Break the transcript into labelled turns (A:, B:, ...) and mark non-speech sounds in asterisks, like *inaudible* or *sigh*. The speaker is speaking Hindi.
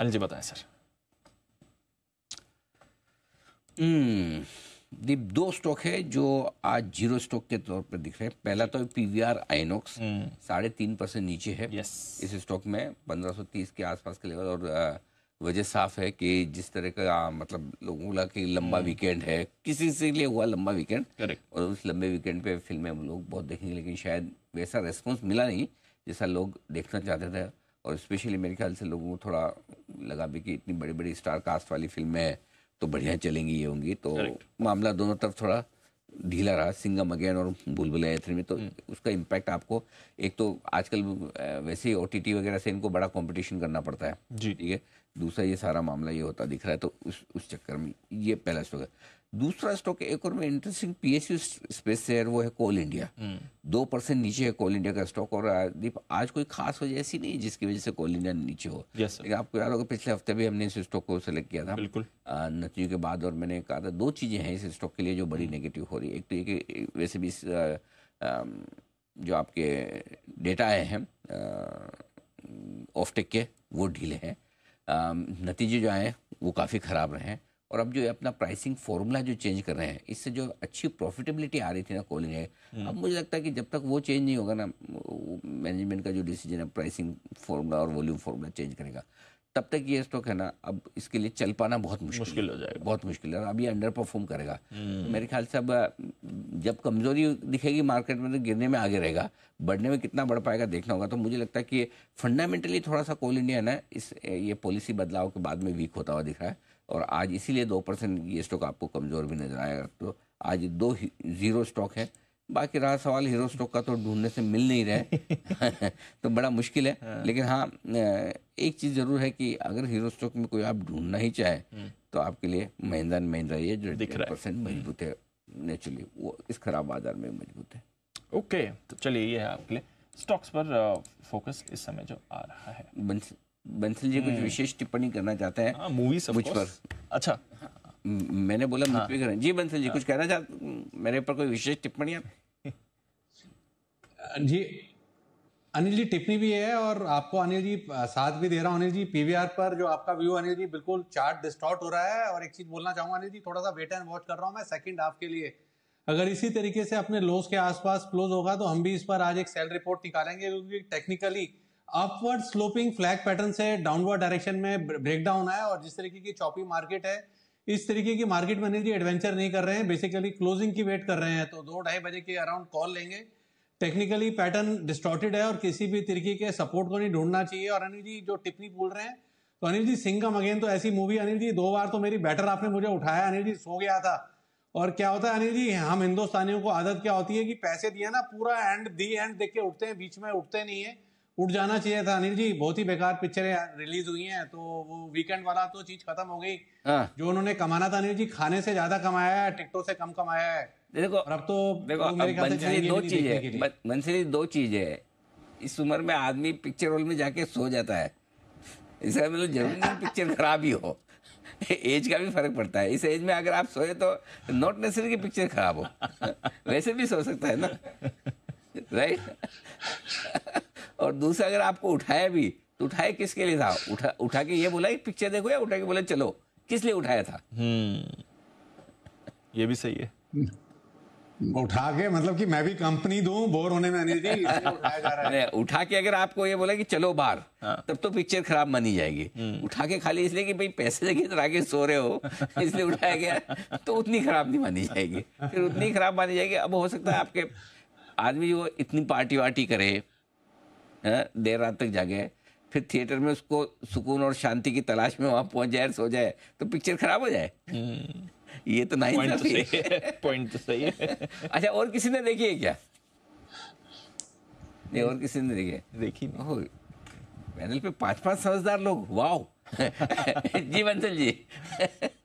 A: अनिल जी बताएं सर
B: दीप दो स्टॉक है जो आज जीरो स्टॉक के तौर पर दिख रहे हैं पहला तो पीवीआर आइनोक्स hmm. साढ़े तीन परसेंट नीचे है yes. इस स्टॉक में 1530 के आसपास के लेवल और वजह साफ है कि जिस तरह का आ, मतलब लोगों का कि लंबा वीकेंड hmm. है किसी से लिए हुआ लंबा वीकेंड करेक्ट और उस लंबे वीकेंड पे फिल्में हम लोग बहुत देखेंगे लेकिन शायद वैसा रेस्पॉन्स मिला नहीं जैसा लोग देखना चाहते थे और स्पेशली मेरे ख्याल से लोगों को थोड़ा लगा भी कि इतनी बड़ी बड़ी स्टार कास्ट वाली फिल्में हैं तो बढ़िया चलेंगी ये होंगी तो मामला दोनों तरफ थोड़ा ढीला रहा सिंगम अगेन और भूलभुलैया थ्री में तो हम्म। उसका इम्पैक्ट आपको एक तो आजकल वैसे ही ओ वगैरह से इनको बड़ा कॉम्पिटिशन करना पड़ता है ठीक है दूसरा ये सारा मामला ये होता दिख रहा है तो उस उस चक्कर में ये पहला स्टॉक है दूसरा स्टॉक एक और में इंटरेस्टिंग पी स्पेस शेयर वो है कोल इंडिया हम्म। दो परसेंट नीचे है कोल इंडिया का स्टॉक और दीप आज कोई खास वजह ऐसी नहीं जिसकी वजह से कोल इंडिया नीचे हो लेकिन आपको याद होगा पिछले हफ्ते भी हमने इस स्टॉक को सेलेक्ट किया था बिल्कुल नतीजे के बाद और मैंने कहा था दो चीज़ें हैं इस स्टॉक के लिए जो बड़ी नेगेटिव हम्म। हो रही है एक तो ये कि वैसे भी जो आपके डेटा आए हैं ऑफटेक के वो ढीले हैं नतीजे जो आए वो काफ़ी ख़राब रहे हैं और अब जो है अपना प्राइसिंग फॉर्मूला जो चेंज कर रहे हैं इससे जो अच्छी प्रॉफिटेबिलिटी आ रही थी ना कोलिंग है हम्म। अब मुझे लगता है कि जब तक वो चेंज नहीं होगा ना मैनेजमेंट का जो डिसीजन है प्राइसिंग फॉर्मूला और वॉल्यूम फॉर्मूला चेंज करेगा तब तक ये स्टॉक है ना अब इसके लिए चल पाना बहुत मुश्किल, मुश्किल हो जाएगा बहुत मुश्किल है और अब ये अंडर परफॉर्म करेगा हम्म। मेरे ख्याल से अब जब कमजोरी दिखेगी मार्केट में तो गिरने में आगे रहेगा बढ़ने में कितना बढ़ पाएगा देखना होगा तो मुझे लगता है कि फंडामेंटली थोड़ा सा कोल इंडिया ना इस ये पॉलिसी बदलाव के बाद में वीक होता हुआ दिख रहा है और आज इसीलिए दो परसेंट ये स्टॉक आपको कमजोर भी नजर आएगा तो आज दो जीरो स्टॉक है बाकी रहा सवाल हीरो स्टॉक का तो ढूंढने से मिल नहीं रहे *laughs* तो बड़ा मुश्किल है हाँ। लेकिन हाँ एक चीज़ ज़रूर है कि अगर हीरो स्टॉक में कोई आप ढूंढना ही चाहे हम्म। तो आपके लिए महिंद्रा महिंद्रा ये जो परसेंट मजबूत है नेचुरली वो इस खराब बाजार में मजबूत है
A: ओके okay, तो चलिए ये है आपके लिए स्टॉक्स पर फोकस uh, इस समय जो आ रहा है
B: बंसल, जी कुछ हम्म। विशेष टिप्पणी करना चाहते हैं मूवी हाँ, मुझ पर अच्छा मैंने बोला हाँ। मुझ पर हाँ। जी बंसल जी हाँ। कुछ कहना चाहते मेरे पर कोई विशेष टिप्पणी आप
A: जी अनिल जी टिप्पणी भी है और आपको अनिल जी साथ भी दे रहा हूँ अनिल जी पीवीआर पर जो आपका व्यू अनिल जी बिल्कुल चार्ट डिस्टॉर्ट हो रहा है और एक चीज बोलना चाहूंगा अनिल जी थोड़ा सा वेट एंड वॉच कर रहा हूँ मैं सेकंड हाफ के लिए अगर इसी तरीके से अपने लोस के आसपास क्लोज होगा तो हम भी इस पर आज एक सेल रिपोर्ट निकालेंगे क्योंकि technically upward sloping flag pattern से डाउनवर्ड डायरेक्शन में ब्रेकडाउन आया और जिस तरीके की चौपी मार्केट है इस तरीके की मार्केट में अनिल जी एडवेंचर नहीं कर रहे हैं बेसिकली क्लोजिंग की वेट कर रहे हैं तो दो ढाई बजे के अराउंड कॉल लेंगे टेक्निकली पैटर्न डिस्टॉर्टेड है और किसी भी तरीके के सपोर्ट को नहीं ढूंढना चाहिए और अनिल जी जो टिप्पणी बोल रहे हैं तो अनिल जी सिंगम अगेन तो ऐसी मूवी अनिल जी दो बार तो मेरी बैटर आपने मुझे उठाया अनिल जी सो गया था और क्या होता है अनिल जी हम हिंदुस्तानियों को आदत क्या होती है कि पैसे दिए ना पूरा एंड दी एंड देख के उठते हैं बीच में उठते नहीं है उठ जाना चाहिए था अनिल जी बहुत ही बेकार पिक्चरें रिलीज हुई हैं तो वो वीकेंड वाला तो चीज खत्म हो गई हाँ। जो उन्होंने कमाना था अनिल जी खाने से ज्यादा कमाया है टिकटों से कम कमाया है देखो अब तो देखो अब दो चीज है
B: मंसरी दो चीज है इस उम्र में आदमी पिक्चर हॉल में जाके सो जाता है इसका मतलब तो जरूरी नहीं पिक्चर खराब ही हो एज *laughs* का भी फर्क पड़ता है इस एज में अगर आप सोए तो नॉट नेसेसरी कि पिक्चर खराब हो *laughs* वैसे भी सो सकता है ना राइट *laughs* और दूसरा अगर आपको उठाया भी तो उठाया किसके लिए था उठा उठा के ये बोला पिक्चर देखो या उठा के बोला चलो किस लिए उठाया था
A: हम्म, ये भी सही है उठा के मतलब कि मैं भी कंपनी दू बोर होने में नहीं *laughs* उठाया जा
B: रहा है उठा के अगर आपको ये बोला कि चलो बाहर हाँ। तब तो पिक्चर खराब मानी जाएगी हम्म। उठा के खाली इसलिए कि भाई पैसे लेके तो आगे सो रहे हो इसलिए उठाया गया तो उतनी खराब नहीं मानी जाएगी फिर उतनी खराब मानी जाएगी अब हो सकता है आपके आदमी जो इतनी पार्टी वार्टी करे देर रात तक जागे फिर थिएटर में उसको सुकून और शांति की तलाश में वहां पहुंच जाए सो जाए तो पिक्चर खराब हो जाए हम्म। ये तो नहीं पॉइंट तो सही है पॉइंट तो सही है *laughs* अच्छा और किसी ने देखी है क्या नहीं और किसी ने देखी है देखी नहीं पैनल पे पांच पांच समझदार लोग वाओ *laughs* जी बंसल जी